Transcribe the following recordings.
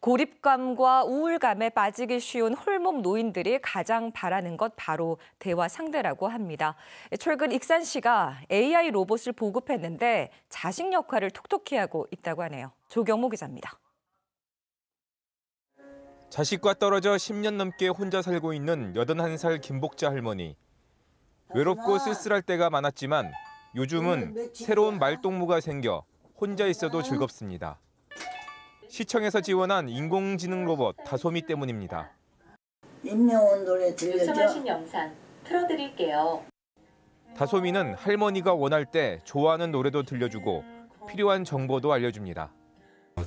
고립감과 우울감에 빠지기 쉬운 홀몸 노인들이 가장 바라는 것 바로 대화 상대라고 합니다. 최근 익산 씨가 AI 로봇을 보급했는데 자식 역할을 톡톡히 하고 있다고 하네요. 조경모 기자입니다. 자식과 떨어져 10년 넘게 혼자 살고 있는 81살 김복자 할머니. 외롭고 쓸쓸할 때가 많았지만 요즘은 새로운 말동무가 생겨 혼자 있어도 즐겁습니다. 시청에서 지원한 인공지능 로봇 다솜이 때문입니다. 임명원 노래 들려줘. 요청하신 영상 틀어드릴게요. 다솜이는 할머니가 원할 때 좋아하는 노래도 들려주고 필요한 정보도 알려줍니다.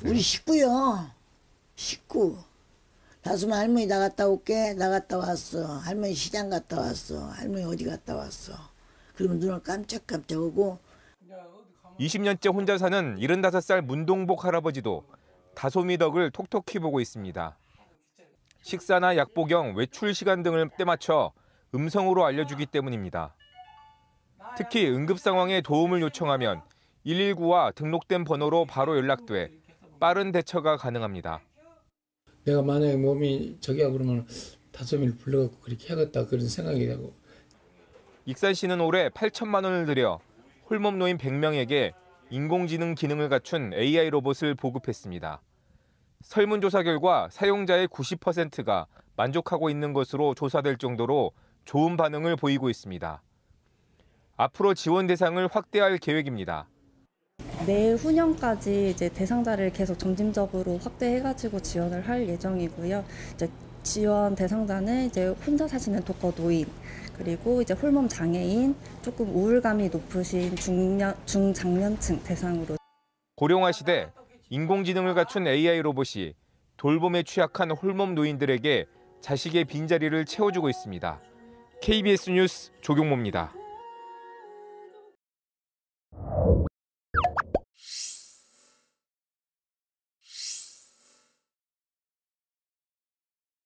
우리 식구요. 식구. 다솜이 할머니 나갔다 올게. 나갔다 왔어. 할머니 시장 갔다 왔어. 할머니 어디 갔다 왔어. 그러면 눈을 깜짝깜짝 오고 20년째 혼자 사는 75살 문동복 할아버지도 다소미덕을 톡톡히 보고 있습니다. 식사나 약복용, 외출 시간 등을 때맞춰 음성으로 알려주기 때문입니다. 특히 응급 상황에 도움을 요청하면 119와 등록된 번호로 바로 연락돼 빠른 대처가 가능합니다. 내가 만약에 몸이 저기야 그러면 다솜이를 불러갖고 그렇게 해야겠다 그런 생각이 되고. 익산 씨는 올해 8천만 원을 들여 홀몸 노인 100명에게 인공지능 기능을 갖춘 AI 로봇을 보급했습니다. 설문조사 결과 사용자의 90%가 만족하고 있는 것으로 조사될 정도로 좋은 반응을 보이고 있습니다. 앞으로 지원 대상을 확대할 계획입니다. 내후년까지 이제 대상자를 계속 점진적으로 확대해가지고 지원을 할 예정이고요. 이제 지원 대상자는 이제 혼자 사시는 독거노인 그리고 이제 홀몸 장애인 조금 우울감이 높으신 중년 중장년층 대상으로 고령화 시대 인공지능을 갖춘 AI 로봇이 돌봄에 취약한 홀몸 노인들에게 자식의 빈자리를 채워주고 있습니다. KBS 뉴스 조경모입니다.